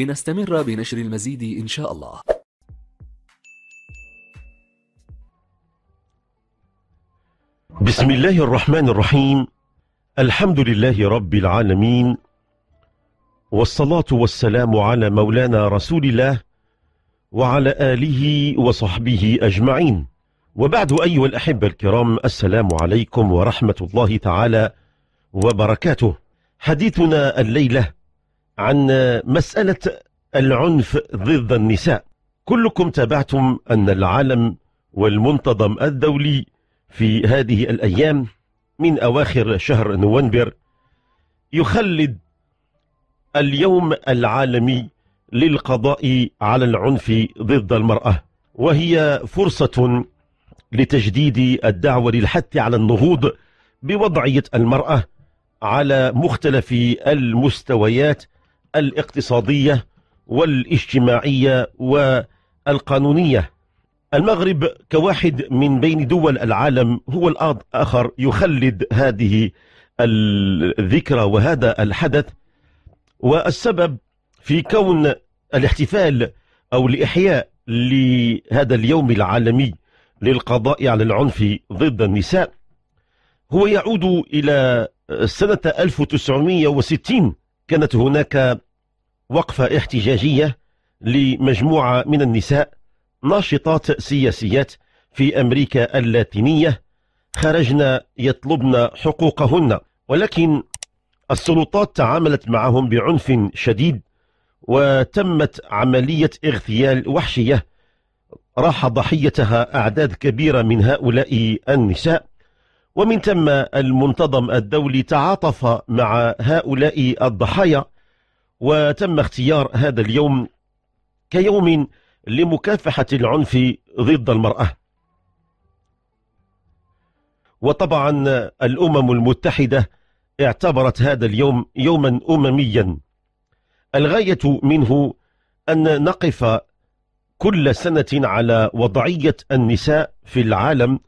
لنستمر بنشر المزيد إن شاء الله بسم الله الرحمن الرحيم الحمد لله رب العالمين والصلاة والسلام على مولانا رسول الله وعلى آله وصحبه أجمعين وبعد أيها الأحبة الكرام السلام عليكم ورحمة الله تعالى وبركاته حديثنا الليلة عن مسألة العنف ضد النساء كلكم تابعتم أن العالم والمنتظم الدولي في هذه الأيام من أواخر شهر نوفمبر يخلد اليوم العالمي للقضاء على العنف ضد المرأة وهي فرصة لتجديد الدعوة للحث على النهوض بوضعية المرأة على مختلف المستويات الاقتصادية والاجتماعية والقانونية المغرب كواحد من بين دول العالم هو الأرض آخر يخلد هذه الذكرى وهذا الحدث والسبب في كون الاحتفال أو الإحياء لهذا اليوم العالمي للقضاء على العنف ضد النساء هو يعود إلى سنة 1960 كانت هناك وقفة احتجاجية لمجموعة من النساء ناشطات سياسيات في أمريكا اللاتينية خرجنا يطلبن حقوقهن ولكن السلطات تعاملت معهم بعنف شديد وتمت عملية اغتيال وحشية راح ضحيتها أعداد كبيرة من هؤلاء النساء ومن ثم المنتظم الدولي تعاطف مع هؤلاء الضحايا وتم اختيار هذا اليوم كيوم لمكافحة العنف ضد المرأة وطبعا الأمم المتحدة اعتبرت هذا اليوم يوما أمميا الغاية منه أن نقف كل سنة على وضعية النساء في العالم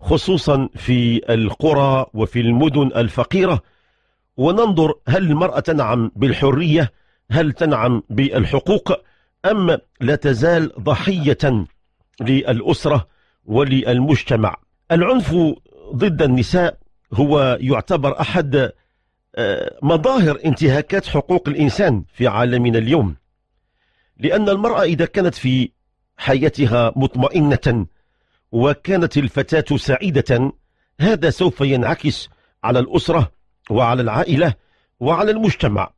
خصوصا في القرى وفي المدن الفقيرة وننظر هل المرأة تنعم بالحرية هل تنعم بالحقوق أم لا تزال ضحية للأسرة وللمجتمع العنف ضد النساء هو يعتبر أحد آه، مظاهر انتهاكات حقوق الإنسان في عالمنا اليوم لأن المرأة إذا كانت في حياتها مطمئنة وكانت الفتاة سعيدة هذا سوف ينعكس على الأسرة وعلى العائلة وعلى المجتمع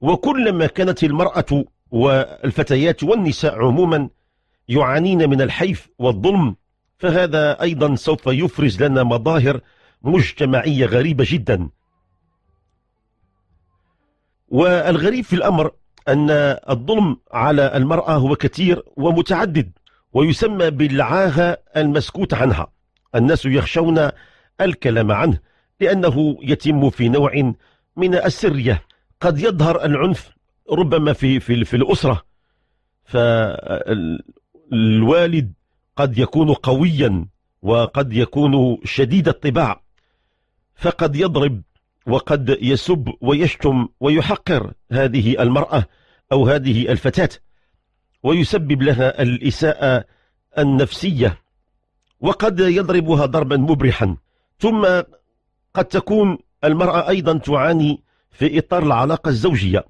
وكلما كانت المرأة والفتيات والنساء عموما يعانين من الحيف والظلم فهذا أيضا سوف يفرز لنا مظاهر مجتمعية غريبة جدا والغريب في الأمر أن الظلم على المرأة هو كثير ومتعدد ويسمى بالعاهة المسكوت عنها الناس يخشون الكلام عنه لأنه يتم في نوع من السرية قد يظهر العنف ربما في, في, في الأسرة فالوالد قد يكون قويا وقد يكون شديد الطباع فقد يضرب وقد يسب ويشتم ويحقر هذه المرأة أو هذه الفتاة ويسبب لها الإساءة النفسية وقد يضربها ضربا مبرحا ثم قد تكون المرأة أيضا تعاني في إطار العلاقة الزوجية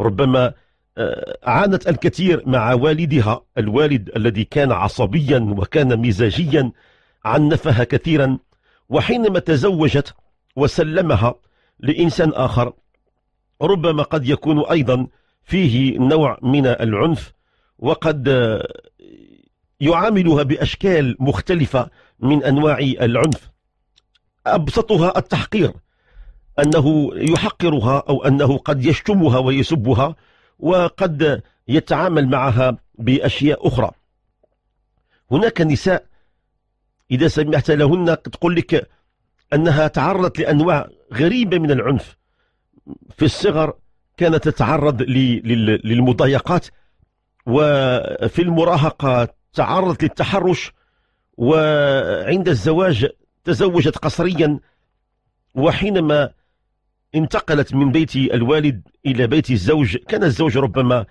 ربما آه، عانت الكثير مع والدها الوالد الذي كان عصبيا وكان مزاجيا عنفها كثيرا وحينما تزوجت وسلمها لإنسان آخر ربما قد يكون أيضا فيه نوع من العنف وقد آه، يعاملها بأشكال مختلفة من أنواع العنف أبسطها التحقير أنه يحقرها أو أنه قد يشتمها ويسبها وقد يتعامل معها بأشياء أخرى هناك نساء إذا سمعت لهن تقول لك أنها تعرضت لأنواع غريبة من العنف في الصغر كانت تتعرض للمضايقات وفي المراهقة تعرضت للتحرش وعند الزواج تزوجت قصريا وحينما انتقلت من بيت الوالد إلى بيت الزوج كان الزوج ربما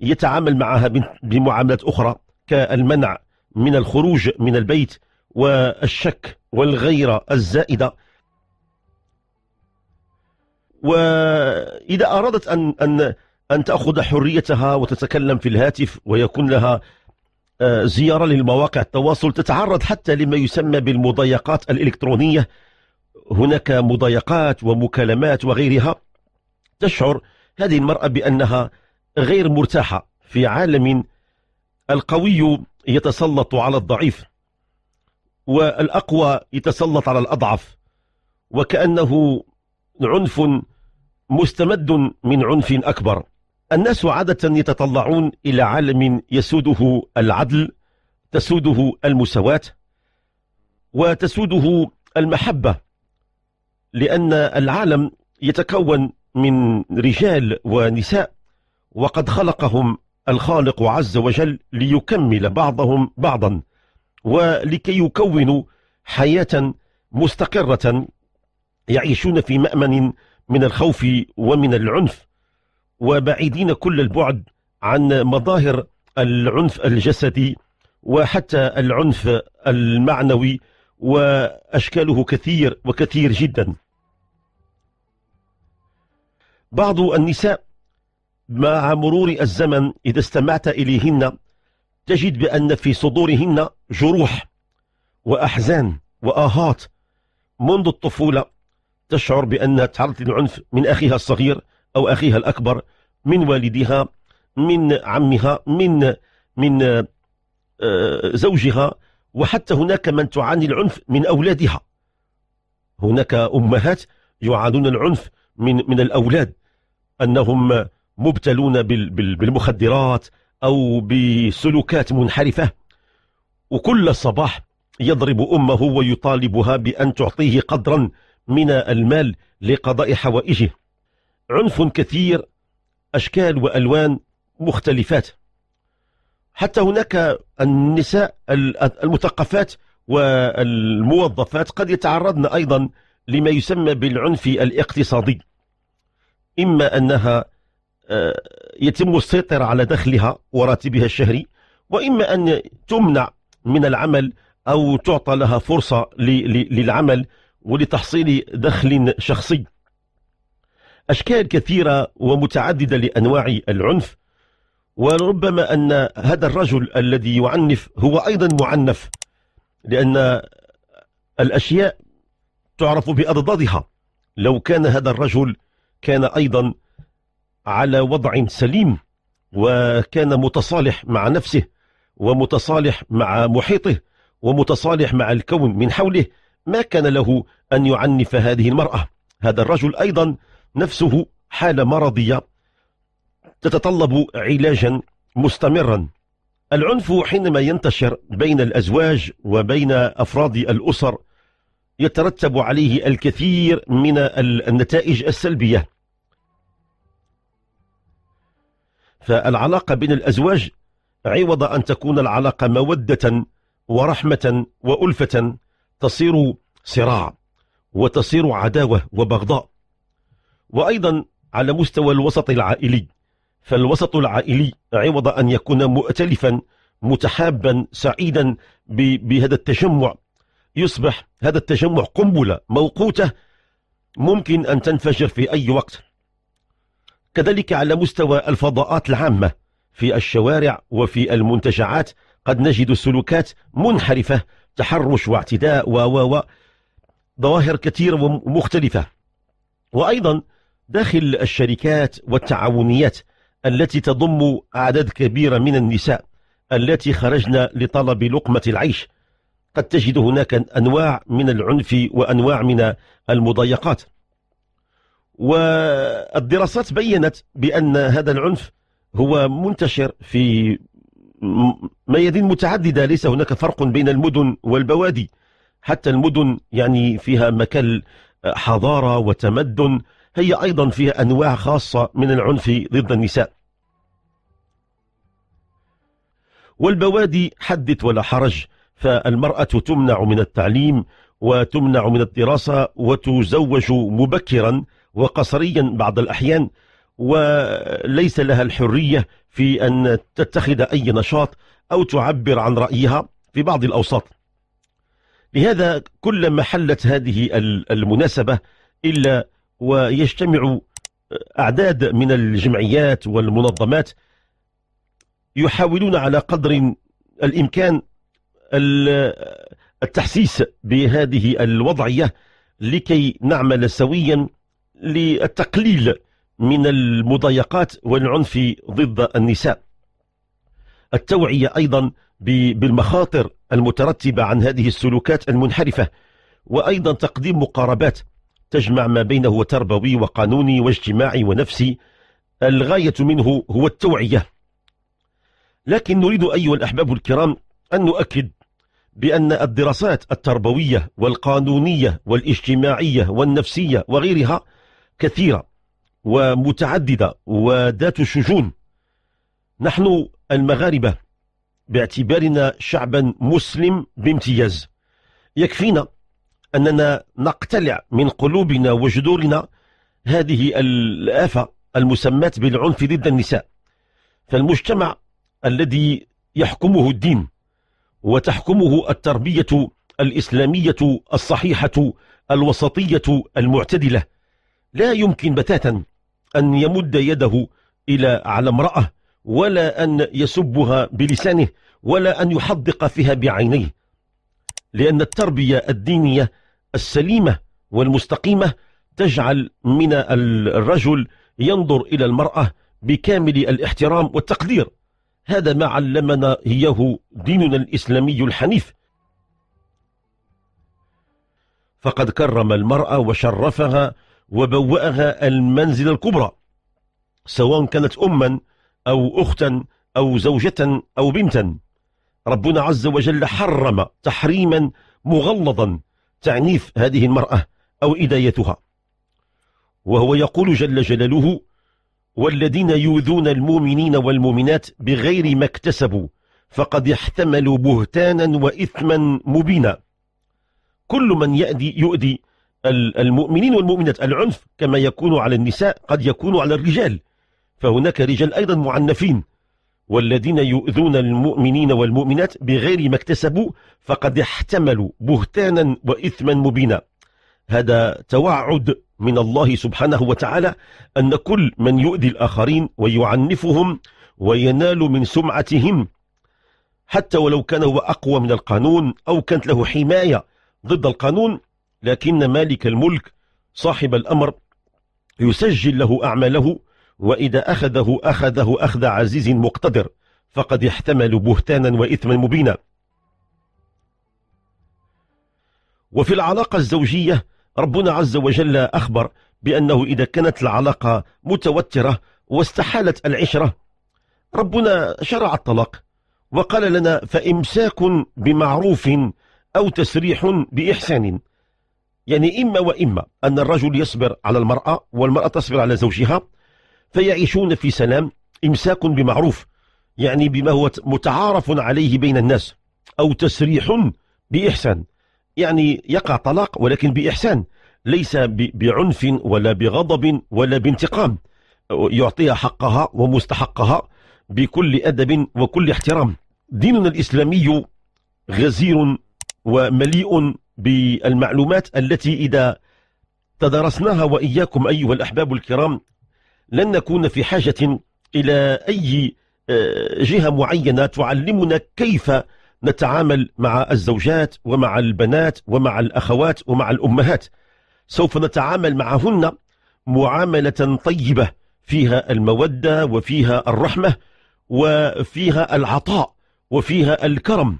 يتعامل معها بمعاملات أخرى كالمنع من الخروج من البيت والشك والغيرة الزائدة وإذا أرادت أن, أن أن تأخذ حريتها وتتكلم في الهاتف ويكون لها آه، زيارة للمواقع التواصل تتعرض حتى لما يسمى بالمضايقات الإلكترونية هناك مضايقات ومكالمات وغيرها تشعر هذه المرأة بأنها غير مرتاحة في عالم القوي يتسلط على الضعيف والأقوى يتسلط على الأضعف وكأنه عنف مستمد من عنف أكبر الناس عادة يتطلعون إلى عالم يسوده العدل تسوده المساواة وتسوده المحبة لأن العالم يتكون من رجال ونساء وقد خلقهم الخالق عز وجل ليكمل بعضهم بعضا ولكي يكونوا حياة مستقرة يعيشون في مأمن من الخوف ومن العنف وبعيدين كل البعد عن مظاهر العنف الجسدي وحتى العنف المعنوي وأشكاله كثير وكثير جدا بعض النساء مع مرور الزمن إذا استمعت إليهن تجد بأن في صدورهن جروح وأحزان وآهات منذ الطفولة تشعر بأنها تعرضت للعنف من أخيها الصغير أو أخيها الأكبر من والدها من عمها من من آه، زوجها وحتى هناك من تعاني العنف من أولادها هناك أمهات يعانون العنف من من الأولاد أنهم مبتلون بالمخدرات أو بسلوكات منحرفة وكل صباح يضرب أمه ويطالبها بأن تعطيه قدرا من المال لقضاء حوائجه عنف كثير أشكال وألوان مختلفات حتى هناك النساء المثقفات والموظفات قد يتعرضن أيضا لما يسمى بالعنف الاقتصادي إما أنها آه، يتم السيطرة على دخلها وراتبها الشهري وإما أن تمنع من العمل أو تعطى لها فرصة للعمل ولتحصيل دخل شخصي أشكال كثيرة ومتعددة لأنواع العنف وربما أن هذا الرجل الذي يعنف هو أيضا معنف لأن الأشياء تعرف بأضدادها لو كان هذا الرجل كان أيضا على وضع سليم وكان متصالح مع نفسه ومتصالح مع محيطه ومتصالح مع الكون من حوله ما كان له أن يعنف هذه المرأة هذا الرجل أيضا نفسه حالة مرضية تتطلب علاجا مستمرا العنف حينما ينتشر بين الأزواج وبين أفراد الأسر يترتب عليه الكثير من النتائج السلبية فالعلاقة بين الأزواج عوض أن تكون العلاقة مودة ورحمة وألفة تصير صراع وتصير عداوة وبغضاء وأيضا على مستوى الوسط العائلي فالوسط العائلي عوض أن يكون مؤتلفا متحابا سعيدا بهذا التجمع يصبح هذا التجمع قنبلة موقوتة ممكن أن تنفجر في أي وقت كذلك على مستوى الفضاءات العامة في الشوارع وفي المنتجعات قد نجد سلوكات منحرفة تحرش واعتداء و و و ظواهر كثيرة ومختلفة وأيضا داخل الشركات والتعاونيات التي تضم أعداد كبيرة من النساء التي خرجنا لطلب لقمة العيش قد تجد هناك أنواع من العنف وأنواع من المضايقات والدراسات بينت بأن هذا العنف هو منتشر في ميادين متعددة ليس هناك فرق بين المدن والبوادي حتى المدن يعني فيها مكان حضارة وتمدن هي أيضا فيها أنواع خاصة من العنف ضد النساء والبوادي حدث ولا حرج فالمرأة تمنع من التعليم وتمنع من الدراسة وتزوج مبكرا وقصريا بعض الأحيان وليس لها الحرية في أن تتخذ أي نشاط أو تعبر عن رأيها في بعض الأوساط لهذا كلما حلت هذه المناسبة إلا ويجتمع آه، أعداد من الجمعيات والمنظمات يحاولون على قدر الإمكان آه، التحسيس بهذه الوضعية لكي نعمل سويا للتقليل من المضايقات والعنف ضد النساء التوعية أيضا بالمخاطر المترتبة عن هذه السلوكات المنحرفة وأيضا تقديم مقاربات تجمع ما بينه تربوي وقانوني واجتماعي ونفسي الغاية منه هو التوعية لكن نريد أيها الأحباب الكرام أن نؤكد بأن الدراسات التربوية والقانونية والاجتماعية والنفسية وغيرها كثيرة ومتعددة وذات شجون نحن المغاربة باعتبارنا شعبا مسلم بامتياز يكفينا أننا نقتلع من قلوبنا وجذورنا هذه الآفة المسماة بالعنف ضد النساء فالمجتمع الذي يحكمه الدين وتحكمه التربية الإسلامية الصحيحة الوسطية المعتدلة لا يمكن بتاتا أن يمد يده إلى على امرأة ولا أن يسبها بلسانه ولا أن يحدق فيها بعينيه لأن التربية الدينية السليمة والمستقيمة تجعل من الرجل ينظر إلى المرأة بكامل الاحترام والتقدير هذا ما علمنا إياه ديننا الإسلامي الحنيف فقد كرم المرأة وشرفها وبوأها المنزل الكبرى سواء كانت أما أو أختا أو زوجة أو بنتا ربنا عز وجل حرم تحريما مغلظا تعنيف هذه المرأة أو إدايتها وهو يقول جل جلاله والذين يؤذون المؤمنين والمؤمنات بغير ما اكتسبوا فقد احتملوا بهتانا وإثما مبينا كل من يأذي يؤذي المؤمنين والمؤمنات العنف كما يكون على النساء قد يكون على الرجال فهناك رجال أيضا معنفين والذين يؤذون المؤمنين والمؤمنات بغير ما اكتسبوا فقد احتملوا بهتانا وإثما مبينا هذا توعد من الله سبحانه وتعالى أن كل من يؤذي الآخرين ويعنفهم وينال من سمعتهم حتى ولو كان هو أقوى من القانون أو كانت له حماية ضد القانون لكن مالك الملك صاحب الأمر يسجل له أعماله وإذا أخذه أخذه أخذ عزيز مقتدر فقد احتمل بهتانا وإثما مبينا وفي العلاقة الزوجية ربنا عز وجل أخبر بأنه إذا كانت العلاقة متوترة واستحالت العشرة ربنا شرع الطلاق وقال لنا فإمساك بمعروف أو تسريح بإحسان يعني إما وإما أن الرجل يصبر على المرأة والمرأة تصبر على زوجها فيعيشون في سلام إمساك بمعروف يعني بما هو متعارف عليه بين الناس أو تسريح بإحسان يعني يقع طلاق ولكن بإحسان ليس بعنف ولا بغضب ولا بانتقام يعطيها حقها ومستحقها بكل أدب وكل احترام ديننا الإسلامي غزير ومليء بالمعلومات التي إذا تدرسناها وإياكم أيها الأحباب الكرام لن نكون في حاجة إلى أي آه، جهة معينة تعلمنا كيف نتعامل مع الزوجات ومع البنات ومع الأخوات ومع الأمهات سوف نتعامل معهن معاملة طيبة فيها المودة وفيها الرحمة وفيها العطاء وفيها الكرم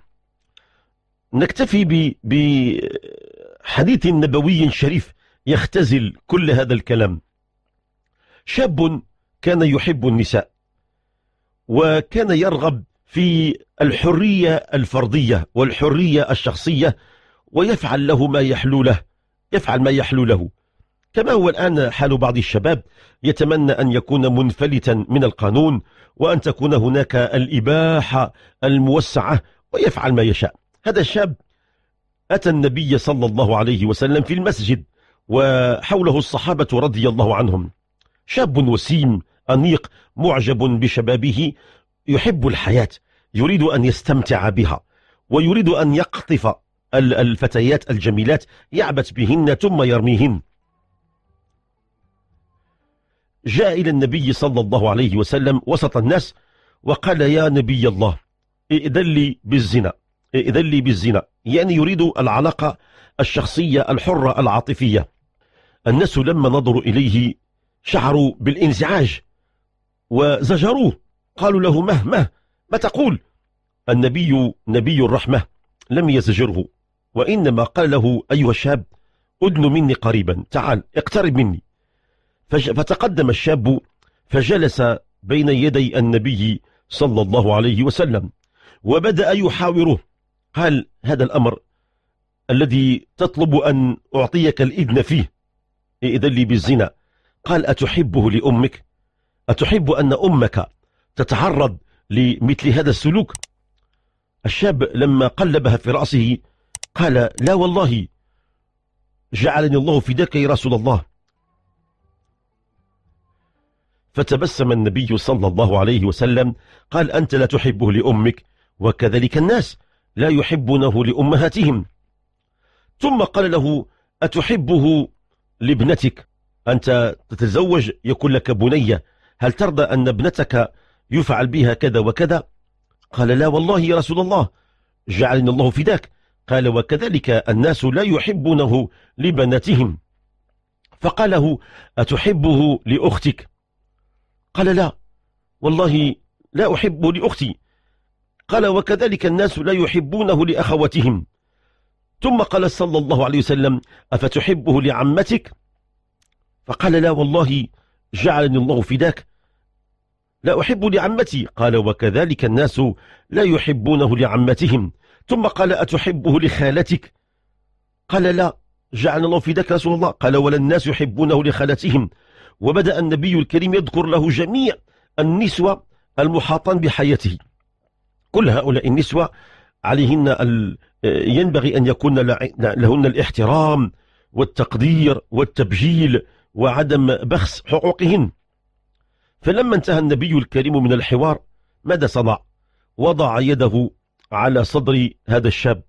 نكتفي بحديث نبوي شريف يختزل كل هذا الكلام شاب كان يحب النساء وكان يرغب في الحرية الفردية والحرية الشخصية ويفعل له ما يحلو له يفعل ما يحلو له كما هو الآن حال بعض الشباب يتمنى أن يكون منفلتا من القانون وأن تكون هناك الإباحة الموسعة ويفعل ما يشاء هذا الشاب أتى النبي صلى الله عليه وسلم في المسجد وحوله الصحابة رضي الله عنهم شاب وسيم أنيق معجب بشبابه يحب الحياة يريد أن يستمتع بها ويريد أن يقطف الفتيات الجميلات يعبث بهن ثم يرميهن جاء إلى النبي صلى الله عليه وسلم وسط الناس وقال يا نبي الله ائذن لي بالزنا ائذن لي بالزنا يعني يريد العلاقة الشخصية الحرة العاطفية الناس لما نظروا إليه شعروا بالانزعاج وزجروه قالوا له مه مه ما تقول النبي نبي الرحمة لم يزجره وإنما قال له أيها الشاب أدن مني قريبا تعال اقترب مني فتقدم الشاب فجلس بين يدي النبي صلى الله عليه وسلم وبدأ يحاوره هل هذا الأمر الذي تطلب أن أعطيك الإذن فيه إذن لي بالزنا قال أتحبه لأمك أتحب أن أمك تتعرض لمثل هذا السلوك الشاب لما قلبها في رأسه قال لا والله جعلني الله فداك يا رسول الله فتبسم النبي صلى الله عليه وسلم قال أنت لا تحبه لأمك وكذلك الناس لا يحبونه لأمهاتهم ثم قال له أتحبه لابنتك أنت تتزوج يكون لك بنية هل ترضى أن ابنتك يفعل بها كذا وكذا قال لا والله يا رسول الله جعلني الله فداك قال وكذلك الناس لا يحبونه لبناتهم فقاله أتحبه لأختك قال لا والله لا أحبه لأختي قال وكذلك الناس لا يحبونه لأخوتهم ثم قال صلى الله عليه وسلم أفتحبه لعمتك فقال لا والله جعلني الله فداك لا أحب لعمتي قال وكذلك الناس لا يحبونه لعمتهم ثم قال أتحبه لخالتك قال لا جعل الله فداك رسول الله قال ولا الناس يحبونه لخالتهم وبدأ النبي الكريم يذكر له جميع النسوة المحاطان بحياته كل هؤلاء النسوة عليهن ينبغي أن يكون لهن الاحترام والتقدير والتبجيل وعدم بخس حقوقهن فلما انتهى النبي الكريم من الحوار ماذا صنع وضع يده على صدر هذا الشاب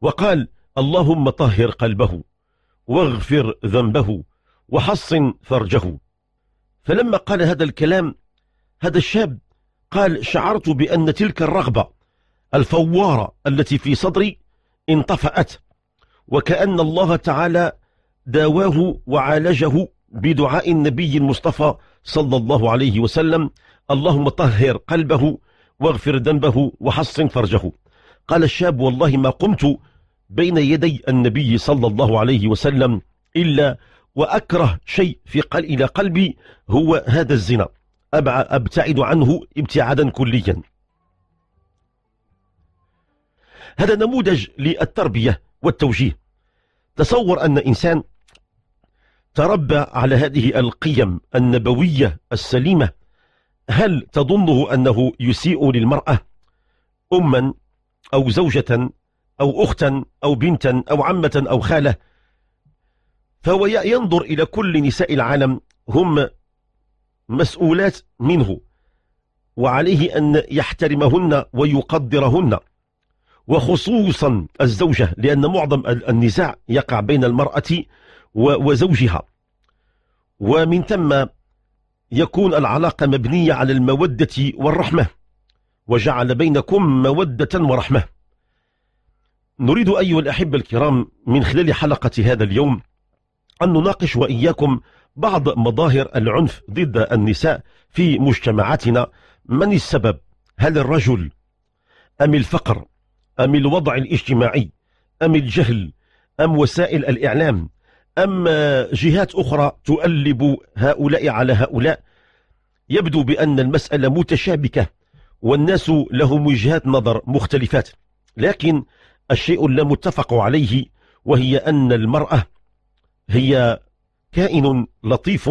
وقال اللهم طهر قلبه واغفر ذنبه وحصن فرجه فلما قال هذا الكلام هذا الشاب قال شعرت بأن تلك الرغبة الفوارة التي في صدري انطفأت وكأن الله تعالى داواه وعالجه بدعاء النبي المصطفى صلى الله عليه وسلم اللهم طهر قلبه واغفر ذنبه وحصن فرجه قال الشاب والله ما قمت بين يدي النبي صلى الله عليه وسلم إلا وأكره شيء في قل إلى قلبي هو هذا الزنا أبتعد عنه ابتعادا كليا هذا نموذج للتربية والتوجيه تصور أن إنسان تربى على هذه القيم النبوية السليمة هل تظنه أنه يسيء للمرأة أما أو زوجة أو أختا أو بنتا أو عمة أو خالة فهو ينظر إلى كل نساء العالم هم مسؤولات منه وعليه أن يحترمهن ويقدرهن وخصوصا الزوجة لأن معظم النزاع يقع بين المرأة وزوجها ومن ثم يكون العلاقة مبنية على المودة والرحمة وجعل بينكم مودة ورحمة نريد أيها الأحبة الكرام من خلال حلقة هذا اليوم أن نناقش وإياكم بعض مظاهر العنف ضد النساء في مجتمعاتنا من السبب هل الرجل أم الفقر أم الوضع الاجتماعي أم الجهل أم وسائل الإعلام أما جهات أخرى تؤلب هؤلاء على هؤلاء يبدو بأن المسألة متشابكة والناس لهم وجهات نظر مختلفات لكن الشيء المتفق عليه وهي أن المرأة هي كائن لطيف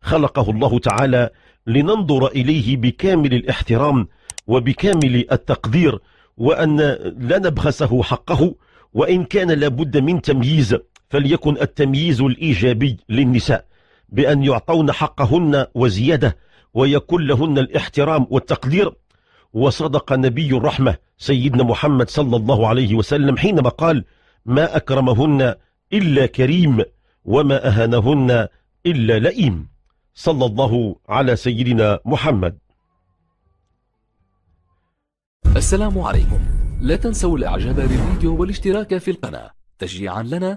خلقه الله تعالى لننظر إليه بكامل الاحترام وبكامل التقدير وأن لا نبخسه حقه وإن كان لابد من تمييز فليكن التمييز الإيجابي للنساء بأن يعطون حقهن وزيادة ويكون لهن الاحترام والتقدير وصدق نبي الرحمة سيدنا محمد صلى الله عليه وسلم حينما قال ما أكرمهن إلا كريم وما أهانهن إلا لئيم صلى الله على سيدنا محمد السلام عليكم لا تنسوا الإعجاب بالفيديو والاشتراك في القناة تشجيعا لنا